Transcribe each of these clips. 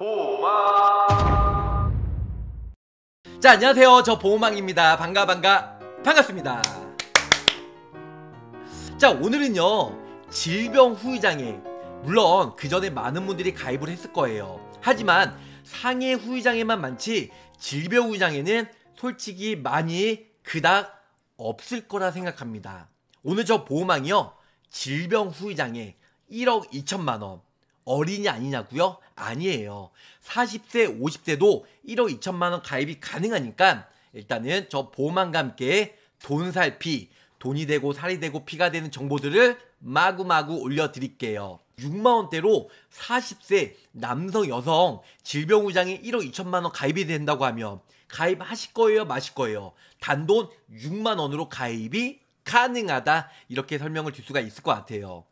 보호망 자 안녕하세요 저 보호망입니다 반가 반가 반갑습니다 자 오늘은요 질병 후유장애 물론 그 전에 많은 분들이 가입을 했을 거예요 하지만 상해 후유장애만 많지 질병 후유장애는 솔직히 많이 그닥 없을 거라 생각합니다 오늘 저 보호망이요 질병 후유장애 1억 2천만원 어린이 아니냐고요? 아니에요. 40세, 50세도 1억 2천만 원 가입이 가능하니까 일단은 저 보험안과 함께 돈살 피, 돈이 되고 살이 되고 피가 되는 정보들을 마구마구 올려드릴게요. 6만원대로 40세 남성 여성 질병우장이 1억 2천만원 가입이 된다고 하면 가입하실 거예요 마실 거예요 단돈 6만원으로 가입이 가능하다 이렇게 설명을 줄 수가 있을 것 같아요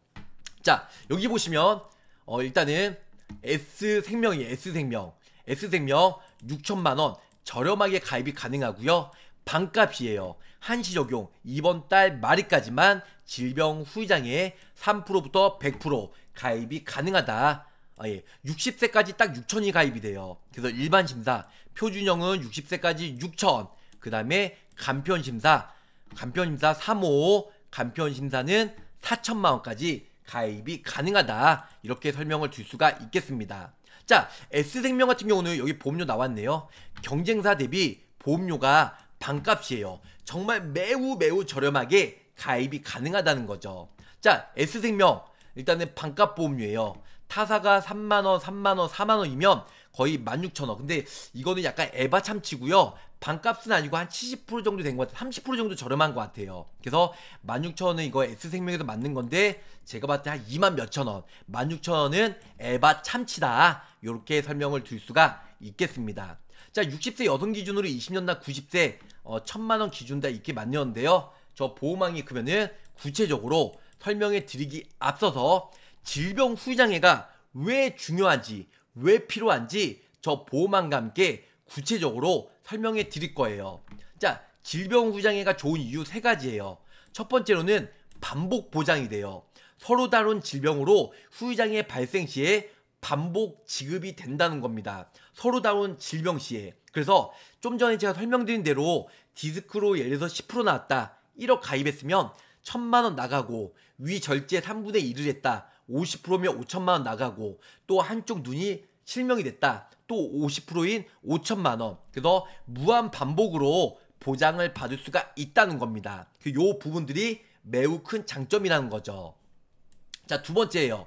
자 여기 보시면 어, 일단은 S생명이 S생명. S생명 6천만원 저렴하게 가입이 가능하고요. 반값이에요. 한시 적용 이번 달 말일까지만 질병 후유장애 3%부터 100% 가입이 가능하다. 아, 예. 60세까지 딱 6천이 가입이 돼요. 그래서 일반 심사 표준형은 60세까지 6천. 그 다음에 간편 심사 간편 심사 3호 간편 심사는 4천만 원까지 가입이 가능하다 이렇게 설명을 줄 수가 있겠습니다. 자 S생명 같은 경우는 여기 보험료 나왔네요. 경쟁사 대비 보험료가 반값이에요. 정말 매우 매우 저렴하게 가입이 가능하다는 거죠. 자 S생명 일단은 반값 보험료예요. 타사가 3만원, 3만원, 4만원이면 거의 16,000원. 근데 이거는 약간 에바 참치고요. 반값은 아니고 한 70% 정도 된 것 같아요. 30% 정도 저렴한 것 같아요. 그래서 16,000원은 이거 S생명에서 맞는 건데 제가 봤을 때 한 2만 몇천 원, 16,000원은 에바 참치다. 이렇게 설명을 드릴 수가 있겠습니다. 자, 60세 여성 기준으로 20년 나 90세 어, 1천만 원 기준 다 이게 맞는데요. 저 보호망이 크면은 구체적으로 설명해 드리기 앞서서 질병 후장애가왜 중요한지 왜 필요한지 저 보험안과 함께 구체적으로 설명해 드릴 거예요. 자, 질병후장해가 좋은 이유 세 가지예요. 첫 번째로는 반복 보장이 돼요. 서로 다른 질병으로 후유장애 발생 시에 반복 지급이 된다는 겁니다. 서로 다운 질병 시에. 그래서 좀 전에 제가 설명드린 대로 디스크로 예를 들어서 10% 나왔다. 1억 가입했으면 1 천만원 나가고 위절제 3분의 1을 했다. 50%면 5천만 원 나가고 또 한쪽 눈이 실명이 됐다. 또 50%인 5천만 원. 그래서 무한 반복으로 보장을 받을 수가 있다는 겁니다. 그 요 부분들이 매우 큰 장점이라는 거죠. 자, 두 번째예요.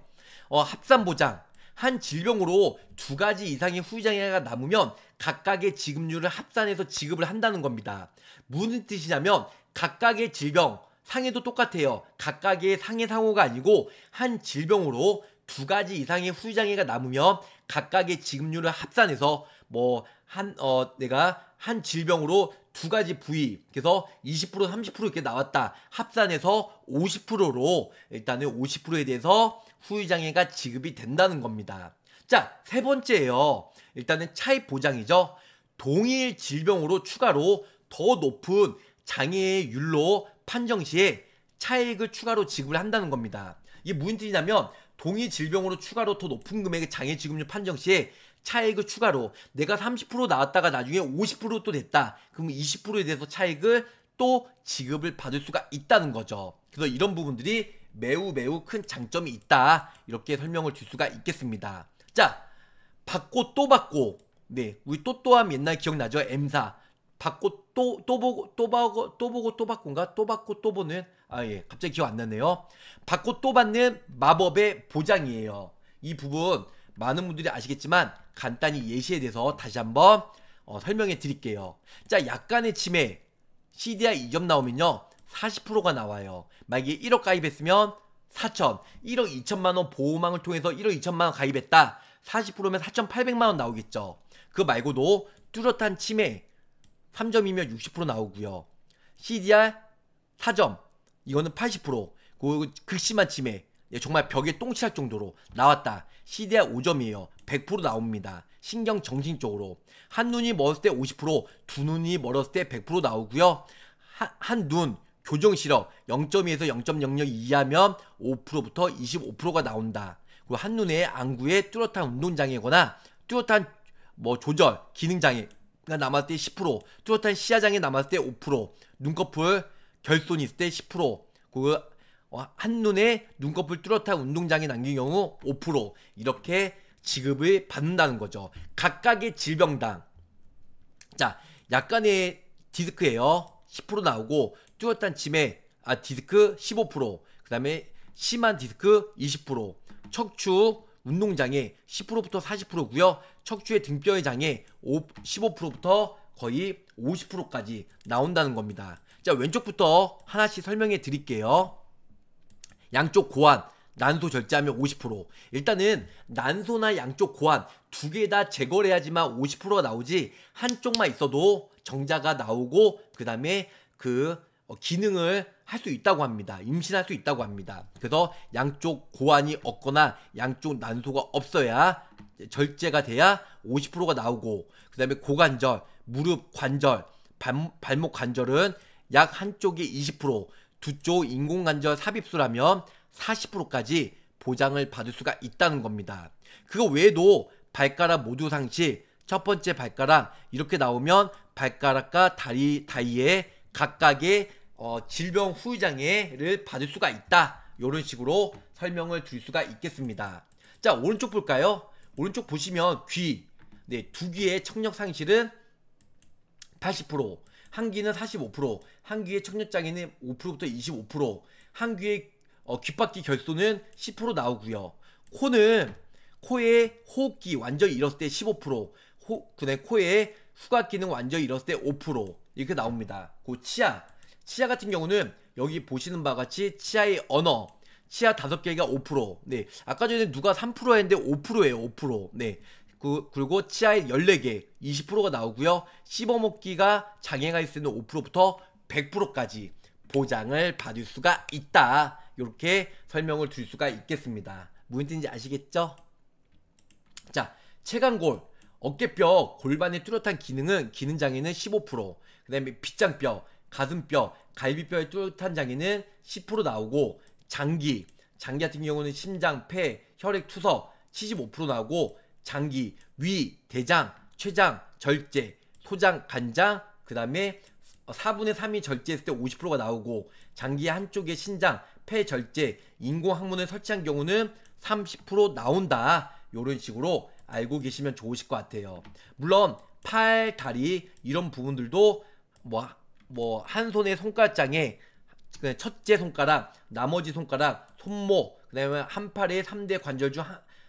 어, 합산 보장. 한 질병으로 두 가지 이상의 후유장애가 남으면 각각의 지급률을 합산해서 지급을 한다는 겁니다. 무슨 뜻이냐면 각각의 질병, 상해도 똑같아요. 각각의 상해 상호가 아니고 한 질병으로 두 가지 이상의 후유장애가 남으면 각각의 지급률을 합산해서 뭐 한 어 내가 한 질병으로 두 가지 부위 그래서 20% 30% 이렇게 나왔다 합산해서 50%로 일단은 50%에 대해서 후유장애가 지급이 된다는 겁니다. 자 세 번째예요. 일단은 차입 보장이죠. 동일 질병으로 추가로 더 높은 장애율로 판정 시에 차액을 추가로 지급한다는 을 겁니다. 이게 무슨 뜻이냐면 동의 질병으로 추가로 더 높은 금액의 장애 지급률 판정 시에 차액을 추가로 내가 30% 나왔다가 나중에 50%또 됐다. 그러면 20%에 대해서 차액을 또 지급을 받을 수가 있다는 거죠. 그래서 이런 부분들이 매우 매우 큰 장점이 있다. 이렇게 설명을 줄 수가 있겠습니다. 자, 받고 또 받고 네, 우리 또또함 옛날 기억나죠? M사. 받고 또, 또 보고, 또 보고, 또 보고, 또바꾼가또 받고, 또 보는, 아, 예. 갑자기 기억 안 나네요. 받고 또 받는 마법의 보장이에요. 이 부분, 많은 분들이 아시겠지만, 간단히 예시에 대해서 다시 한번 어, 설명해 드릴게요. 자, 약간의 침해, CDI 2점 나오면요. 40%가 나와요. 만약에 1억 가입했으면 4천, 1억 2천만 원 보호망을 통해서 1억 2천만 원 가입했다. 40%면 4,800만 원 나오겠죠. 그 말고도 뚜렷한 침해, 3점이면 60% 나오고요. CDR 4점 이거는 80%그 극심한 치매 예, 정말 벽에 똥칠할 정도로 나왔다. CDR 5점이에요. 100% 나옵니다. 신경 정신 쪽으로 한 눈이 멀었을 때 50%, 두 눈이 멀었을 때 100% 나오고요. 한 눈 교정 시력 0.2에서 0.00 이하면 5%부터 25%가 나온다. 그리고 한눈에안구에 뚜렷한 운동 장애거나 뚜렷한 뭐 조절 기능 장애 가 남았을 때 10%, 뚜렷한 시야장이 남았을 때 5%, 눈꺼풀 결손이 있을 때 10%, 그 어, 한눈에 눈꺼풀 뚜렷한 운동장이 남긴 경우 5% 이렇게 지급을 받는다는 거죠. 각각의 질병당 자 약간의 디스크예요. 10% 나오고 뚜렷한 치매 아 디스크 15%그 다음에 심한 디스크 20% 척추 운동장애 10%부터 40%고요. 척추의 등뼈의 장애 15%부터 거의 50%까지 나온다는 겁니다. 자, 왼쪽부터 하나씩 설명해 드릴게요. 양쪽 고환, 난소 절제하면 50% 일단은 난소나 양쪽 고환 두 개 다 제거를 해야지만 50%가 나오지 한쪽만 있어도 정자가 나오고 그 다음에 어, 그 기능을 할수 있다고 합니다. 임신할 수 있다고 합니다. 그래서 양쪽 고환이 없거나 양쪽 난소가 없어야 절제가 돼야 50%가 나오고 그 다음에 고관절, 무릎 관절, 발, 발목 관절은 약 한쪽이 20%, 두쪽 인공관절 삽입수라면 40%까지 보장을 받을 수가 있다는 겁니다. 그거 외에도 발가락 모두 상식, 첫 번째 발가락 이렇게 나오면 발가락과 다리 다이에 각각의 어, 질병 후유장애를 받을 수가 있다. 이런 식으로 설명을 드릴 수가 있겠습니다. 자, 오른쪽 볼까요? 오른쪽 보시면 귀, 네, 두 귀의 청력 상실은 80%, 한 귀는 45%, 한 귀의 청력 장애는 5%부터 25%, 한 귀의 어, 귓바퀴 결손은 10% 나오고요. 코는 코의 호흡기 완전히 잃었을 때 15%, 호, 그다 코의 후각기능 완전히 잃었을 때5% 이렇게 나옵니다. 그 치아 치아 같은 경우는 여기 보시는 바와 같이 치아의 언어 치아 다섯 개가 5%. 네. 아까 전에 누가 3% 했는데 5%예요. 5%. 네. 그, 그리고 치아의 14개 20%가 나오고요. 씹어먹기가 장애가 있을 때는 5%부터 100%까지 보장을 받을 수가 있다. 이렇게 설명을 드릴 수가 있겠습니다. 무슨 뜻인지 아시겠죠? 자, 체간골. 어깨뼈 골반의 뚜렷한 기능은 기능 장애는 15%. 그다음에 빗장뼈 가슴뼈, 갈비뼈의 뚜렷한 장기는 10% 나오고 장기, 장기 같은 경우는 심장, 폐, 혈액, 투석 75% 나오고 장기, 위, 대장, 췌장, 절제, 소장, 간장, 그 다음에 4분의 3이 절제했을 때 50%가 나오고 장기 한쪽에 신장, 폐 절제, 인공항문을 설치한 경우는 30% 나온다. 이런 식으로 알고 계시면 좋으실 것 같아요. 물론 팔, 다리 이런 부분들도 뭐 뭐한 손의 손가락장에 그 첫째 손가락, 나머지 손가락, 손목, 그다음에 한 팔의 3대 관절 중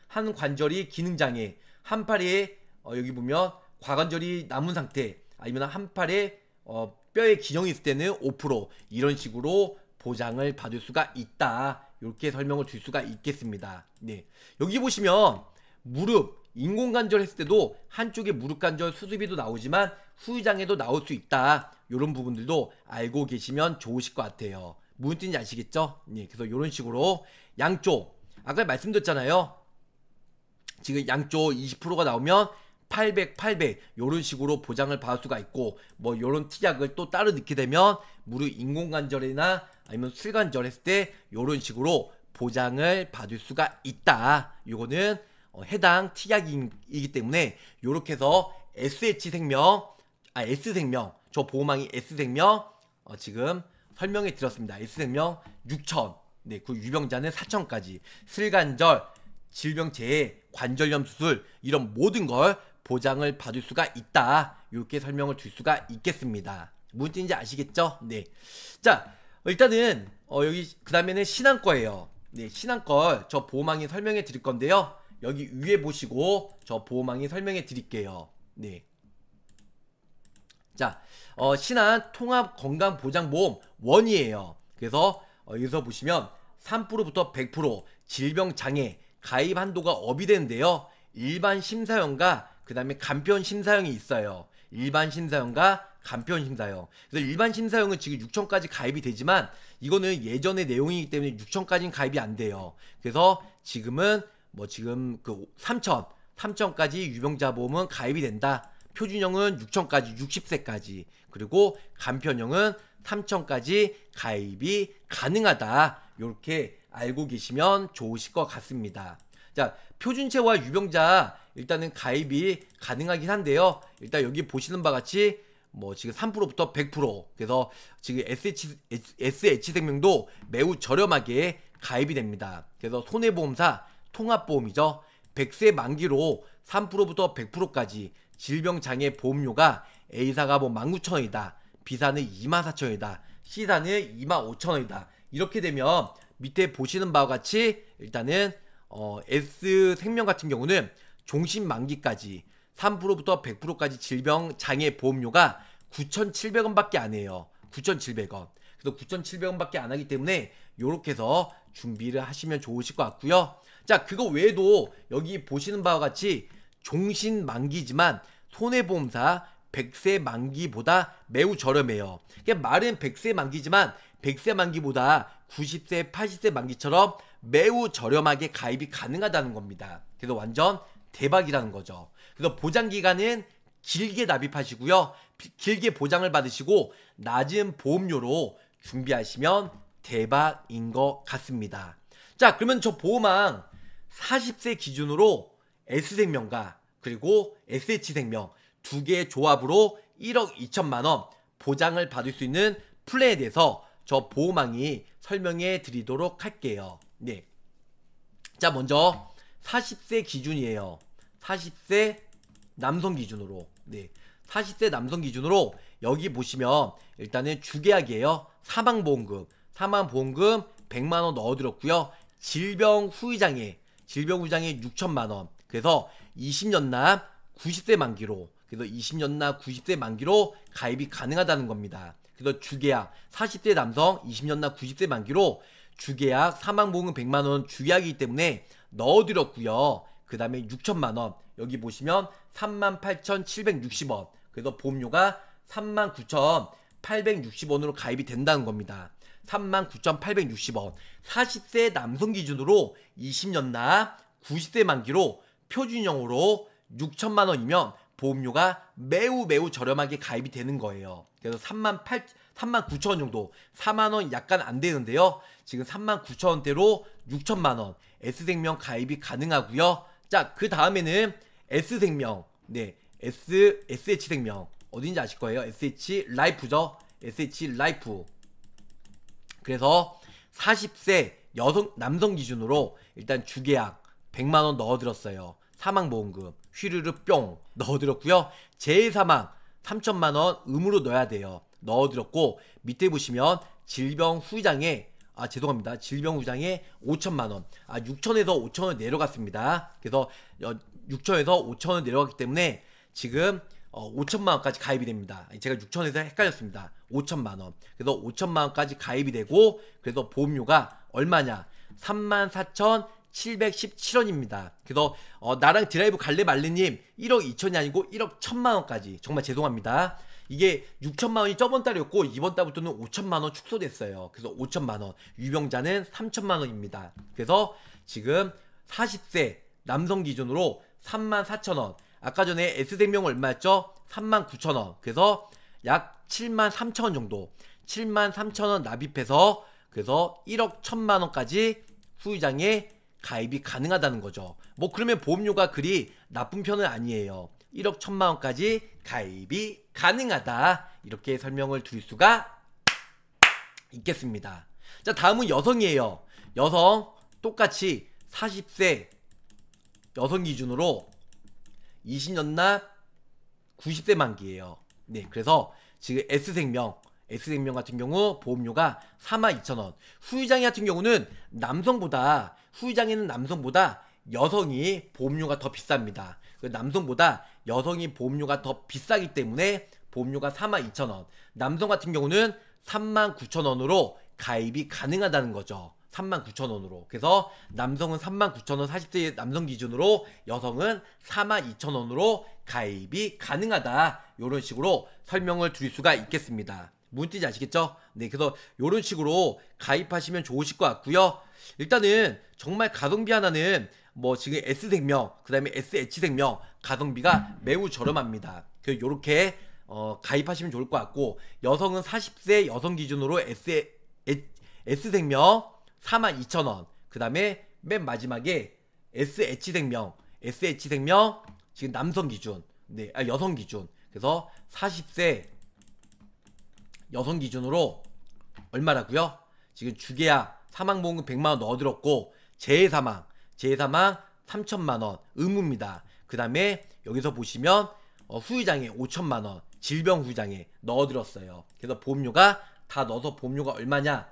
한 관절이 기능 장애, 한 팔의 어, 여기 보면 과관절이 남은 상태, 아니면 한 팔에 어, 뼈에 기형이 있을 때는 5% 이런 식으로 보장을 받을 수가 있다. 이렇게 설명을 드릴 수가 있겠습니다. 네. 여기 보시면 무릎, 인공관절 했을 때도 한쪽에 무릎관절 수술비도 나오지만 후유장애도 나올 수 있다. 이런 부분들도 알고 계시면 좋으실 것 같아요. 무슨 뜻인지 아시겠죠? 예, 그래서 이런 식으로 양쪽 아까 말씀드렸잖아요. 지금 양쪽 20%가 나오면 800, 800 이런 식으로 보장을 받을 수가 있고 뭐 이런 특약을 또 따로 넣게 되면 무릎 인공관절이나 아니면 술관절 했을 때 이런 식으로 보장을 받을 수가 있다. 이거는 어, 해당 특약이기 때문에 이렇게 해서 SH 생명, 아 S 생명 저 보호망이 S생명 어, 지금 설명해 드렸습니다. S생명 6천 네, 그 유병자는 4천까지 슬관절, 질병재해, 관절염 수술 이런 모든 걸 보장을 받을 수가 있다. 이렇게 설명을 줄 수가 있겠습니다. 무슨 뜻인지 아시겠죠? 네. 자, 일단은 어, 여기 그 다음에는 신안거예요. 네, 신안걸 저 보호망이 설명해 드릴 건데요. 여기 위에 보시고 저 보호망이 설명해 드릴게요. 네. 자, 어, 신한 통합 건강 보장 보험 원이에요. 그래서 어, 여기서 보시면 3%부터 100% 질병 장애 가입 한도가 업이 되는데요. 일반 심사형과 그다음에 간편 심사형이 있어요. 일반 심사형과 간편 심사형. 그래서 일반 심사형은 지금 6천까지 가입이 되지만 이거는 예전의 내용이기 때문에 6천까지는 가입이 안 돼요. 그래서 지금은 뭐 지금 그 3천, 3천까지 유병자 보험은 가입이 된다. 표준형은 6천까지 60세까지 그리고 간편형은 3천까지 가입이 가능하다. 이렇게 알고 계시면 좋으실 것 같습니다. 자, 표준체와 유병자 일단은 가입이 가능하긴 한데요. 일단 여기 보시는 바 같이 뭐 지금 3%부터 100% 그래서 지금 SH, SH생명도 매우 저렴하게 가입이 됩니다. 그래서 손해보험사 통합보험이죠. 100세 만기로 3%부터 100%까지 질병장애 보험료가 A사가 뭐 19,000원이다. B사는 24,000원이다. C사는 25,000원이다. 이렇게 되면 밑에 보시는 바와 같이 일단은 어, S 생명 같은 경우는 종신 만기까지 3%부터 100%까지 질병 장애 보험료가 9,700원밖에 안 해요. 9,700원. 그래서 9,700원밖에 안 하기 때문에 이렇게 해서 준비를 하시면 좋으실 것 같고요. 자, 그거 외에도 여기 보시는 바와 같이 종신 만기지만 손해보험사 100세 만기보다 매우 저렴해요. 말은 100세 만기지만 100세 만기보다 90세, 80세 만기처럼 매우 저렴하게 가입이 가능하다는 겁니다. 그래서 완전 대박이라는 거죠. 그래서 보장기간은 길게 납입하시고요. 길게 보장을 받으시고 낮은 보험료로 준비하시면 대박인 것 같습니다. 자, 그러면 저 보험왕 40세 기준으로 S생명과 그리고 SH생명 두 개의 조합으로 1억 2천만 원 보장을 받을 수 있는 플랜에 대해서 저 보호망이 설명해 드리도록 할게요. 네. 자, 먼저 40세 기준이에요. 40세 남성 기준으로. 네. 40세 남성 기준으로 여기 보시면 일단은 주계약이에요. 사망보험금. 사망보험금 100만원 넣어드렸고요. 질병 후유장애. 질병 후유장애 6천만원. 그래서 20년납 90세 만기로 그래서 20년납 90세 만기로 가입이 가능하다는 겁니다. 그래서 주계약 40대 남성 20년납 90세 만기로 주계약 사망보험은 100만원 주계약이기 때문에 넣어드렸고요. 그 다음에 6천만원 여기 보시면 38,760원 그래서 보험료가 39,860원으로 가입이 된다는 겁니다. 39,860원 40세 남성 기준으로 20년 납 90세 만기로 표준형으로 6천만 원이면 보험료가 매우 매우 저렴하게 가입이 되는 거예요. 그래서 3만 8 3만 9천 원 정도 4만 원 약간 안 되는데요. 지금 3만 9천 원대로 6천만 원 S생명 가입이 가능하고요. 자, 그 다음에는 S생명. 네. S SH생명. 어딘지 아실 거예요. SH 라이프죠. SH 라이프. 그래서 40세 여성 남성 기준으로 일단 주계약 100만 원 넣어 드렸어요. 사망보험금 휘르르 뿅 넣어드렸고요. 제 재사망 3천만 원 음으로 넣어야 돼요. 넣어드렸고 밑에 보시면 질병 후장에 유아 죄송합니다. 질병 후장에 유 5천만 원, 아 6천에서 5천 원 내려갔습니다. 그래서 6천에서 5천 원 내려갔기 때문에 지금 어, 5천만 원까지 가입이 됩니다. 제가 6천에서 헷갈렸습니다. 5천만 원. 그래서 5천만 원까지 가입이 되고 그래서 보험료가 얼마냐? 3만 4천 717원입니다. 그래서 어, 나랑 드라이브 갈래 말래님 1억 2천이 아니고 1억 1천만 원까지 정말 죄송합니다. 이게 6천만 원이 저번 달이었고 이번 달부터는 5천만 원 축소됐어요. 그래서 5천만 원 유병자는 3천만 원입니다. 그래서 지금 40세 남성 기준으로 3만 4천 원 아까 전에 S생명 얼마였죠? 3만 9천 원 그래서 약 7만 3천 원 정도 7만 3천 원 납입해서 그래서 1억 1천만 원까지 후유장에 가입이 가능하다는 거죠. 뭐 그러면 보험료가 그리 나쁜 편은 아니에요. 1억 1천만 원까지 가입이 가능하다. 이렇게 설명을 드릴 수가 있겠습니다. 자, 다음은 여성이에요. 여성 똑같이 40세 여성 기준으로 20년 납 90세 만기예요. 네, 그래서 지금 S생명 S생명 같은 경우 보험료가 4 2 0 0 0원 수의장애 같은 경우는 남성보다 수의장애는 남성보다 여성이 보험료가 더 비쌉니다. 그 남성보다 여성이 보험료가 더 비싸기 때문에 보험료가 4 2 0 0 0원 남성 같은 경우는 3 9 0 0 0원으로 가입이 가능하다는 거죠. 39,000원으로. 그래서 남성은 39,000원 40대 남성 기준으로 여성은 42,000원으로 가입이 가능하다. 이런 식으로 설명을 드릴 수가 있겠습니다. 문슨뜻지 아시겠죠? 네, 그래서 이런 식으로 가입하시면 좋으실 것 같고요. 일단은 정말 가성비 하나는 뭐 지금 S생명, 그 다음에 SH생명 가성비가 매우 저렴합니다. 그래서 이렇게 어, 가입하시면 좋을 것 같고 여성은 40세 여성 기준으로 S, S생명 42,000원 그 다음에 맨 마지막에 SH생명 SH생명 지금 남성 기준 네, 아, 여성 기준 그래서 40세 여성 기준으로 얼마라고요? 지금 주계약 사망보험금 100만원 넣어들었고 재해사망 재해사망 3천만원 의무입니다. 그 다음에 여기서 보시면 어, 후유장애 5천만원 질병 후유장애 넣어들었어요. 그래서 보험료가 다 넣어서 보험료가 얼마냐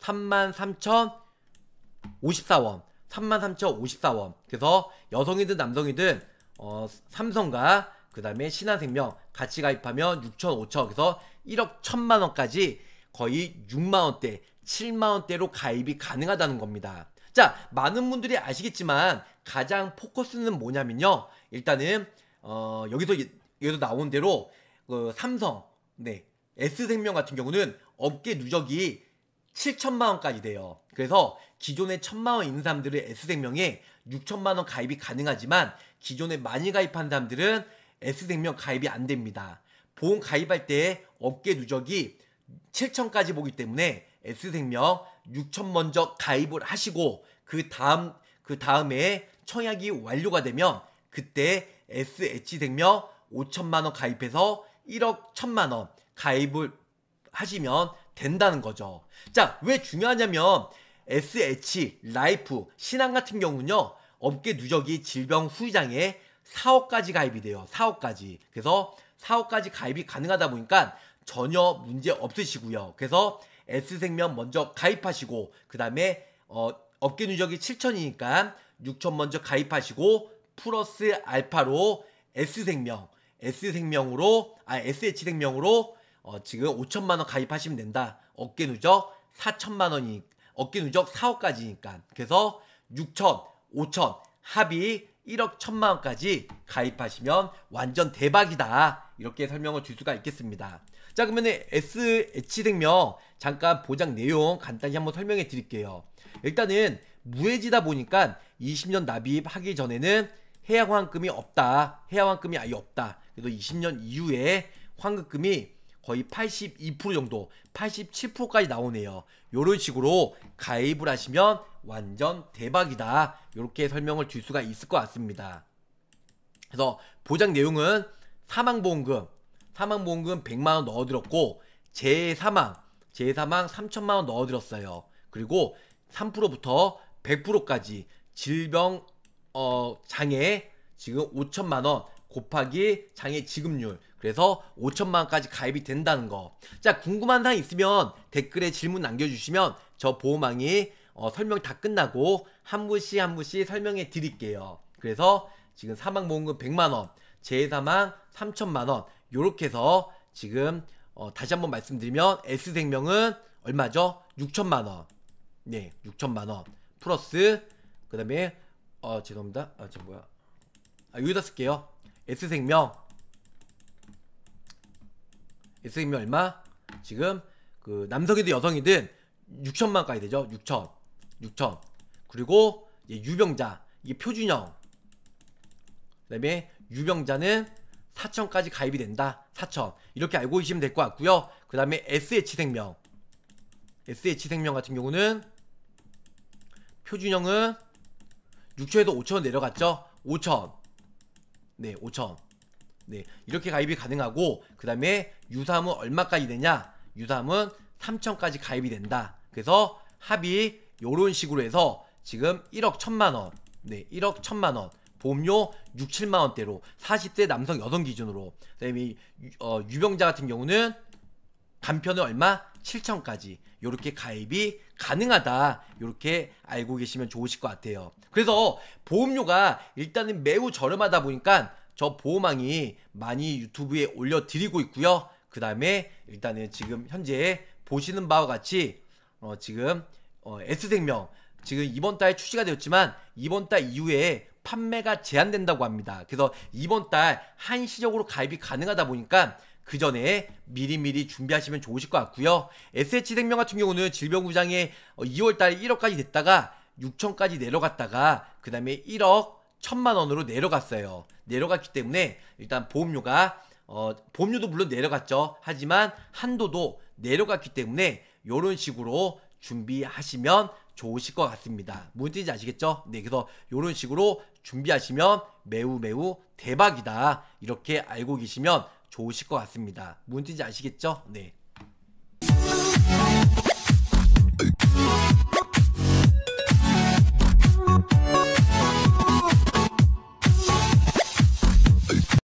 33,054원 33,054원 그래서 여성이든 남성이든 어, 삼성과 그 다음에 신한생명 같이 가입하면 6천, 5천 그래서 1억 1천만 원까지 거의 6만 원대, 7만 원대로 가입이 가능하다는 겁니다. 자, 많은 분들이 아시겠지만 가장 포커스는 뭐냐면요. 일단은 어, 여기서 여기서 나온 대로 그 삼성, 네, S생명 같은 경우는 업계 누적이 7천만 원까지 돼요. 그래서 기존에 천만 원 있는 사람들은 S생명에 6천만 원 가입이 가능하지만 기존에 많이 가입한 사람들은 S생명 가입이 안 됩니다. 보험 가입할 때 업계 누적이 7천까지 보기 때문에 S생명 6천 먼저 가입을 하시고 그 다음 그 다음에 청약이 완료가 되면 그때 SH생명 5천만 원 가입해서 1억 1천만 원 가입을 하시면 된다는 거죠. 자, 왜 중요하냐면 SH, 라이프, 신한 같은 경우는요. 업계 누적이 질병 후유장애 4억까지 가입이 돼요. 4억까지 그래서 4억까지 가입이 가능하다 보니까 전혀 문제 없으시고요. 그래서 S생명 먼저 가입하시고 그 다음에 어, 업계 누적이 7천이니까 6천 먼저 가입하시고 플러스 알파로 S생명 S생명으로 아 SH생명으로 어, 지금 5천만 원 가입하시면 된다. 업계 누적 4천만 원이 업계 누적 4억까지니까 그래서 6천, 5천 합이 1억 1 천만 원까지 가입하시면 완전 대박이다. 이렇게 설명을 줄 수가 있겠습니다. 자 그러면 SH생명 잠깐 보장 내용 간단히 한번 설명해 드릴게요. 일단은 무해지다 보니까 20년 납입하기 전에는 해약 환급금이 없다. 해약 환급금이 아예 없다. 그래서 20년 이후에 환급금이 거의 82% 정도, 87%까지 나오네요. 요런 식으로 가입을 하시면 완전 대박이다. 이렇게 설명을 줄 수가 있을 것 같습니다. 그래서 보장 내용은 사망보험금, 사망보험금 100만원 넣어드렸고 재사망, 재사망 3천만원 넣어드렸어요. 그리고 3%부터 100%까지 질병 어, 장애 지금 5천만 원 곱하기 장애 지급률 그래서 5천만 원까지 가입이 된다는 거. 자 궁금한 사항 있으면 댓글에 질문 남겨주시면 저 보호망이 어, 설명 다 끝나고 한 분씩 한 분씩 설명해 드릴게요. 그래서 지금 사망 보험금 100만원, 재사망 해 3천만원 요렇게 해서 지금 어, 다시 한번 말씀드리면 S생명은 얼마죠? 6천만원 네 6천만원 플러스 그 다음에 어 죄송합니다 아저 뭐야 아 여기다 쓸게요 S생명 S생명 얼마? 지금 그 남성이든 여성이든 6천만까지 되죠 6천 6천 그리고 유병자 이게 표준형 그 다음에 유병자는 4천까지 가입이 된다 4천 이렇게 알고 계시면 될 것 같고요 그 다음에 SH생명 SH생명 같은 경우는 표준형은 6천에서 5천 내려갔죠 5천 네 5천 네 이렇게 가입이 가능하고 그 다음에 유삼은 사 얼마까지 되냐 유삼은 사 3천까지 가입이 된다 그래서 합이 요런 식으로 해서 지금 1억 1천만원 네 1억 1천만원 보험료 6, 7만원대로 40대 남성 여성 기준으로 그다음에 어, 유병자 같은 경우는 간편은 얼마? 7천까지 이렇게 가입이 가능하다 이렇게 알고 계시면 좋으실 것 같아요 그래서 보험료가 일단은 매우 저렴하다 보니까 저 보험왕이 많이 유튜브에 올려드리고 있고요 그 다음에 일단은 지금 현재 보시는 바와 같이 어 지금 어, S생명 지금 이번 달에 출시가 되었지만 이번 달 이후에 판매가 제한된다고 합니다. 그래서 이번 달 한시적으로 가입이 가능하다 보니까 그 전에 미리미리 준비하시면 좋으실 것 같고요. SH생명 같은 경우는 질병구장에 2월 어, 달에 1억까지 됐다가 6천까지 내려갔다가 그 다음에 1억 1천만 원으로 내려갔어요. 내려갔기 때문에 일단 보험료가 어, 보험료도 물론 내려갔죠. 하지만 한도도 내려갔기 때문에 이런 식으로 준비하시면 좋으실 것 같습니다. 무슨 뜻인지 아시겠죠? 네, 그래서 이런 식으로 준비하시면 매우 매우 대박이다. 이렇게 알고 계시면 좋으실 것 같습니다. 무슨 뜻인지 아시겠죠? 네.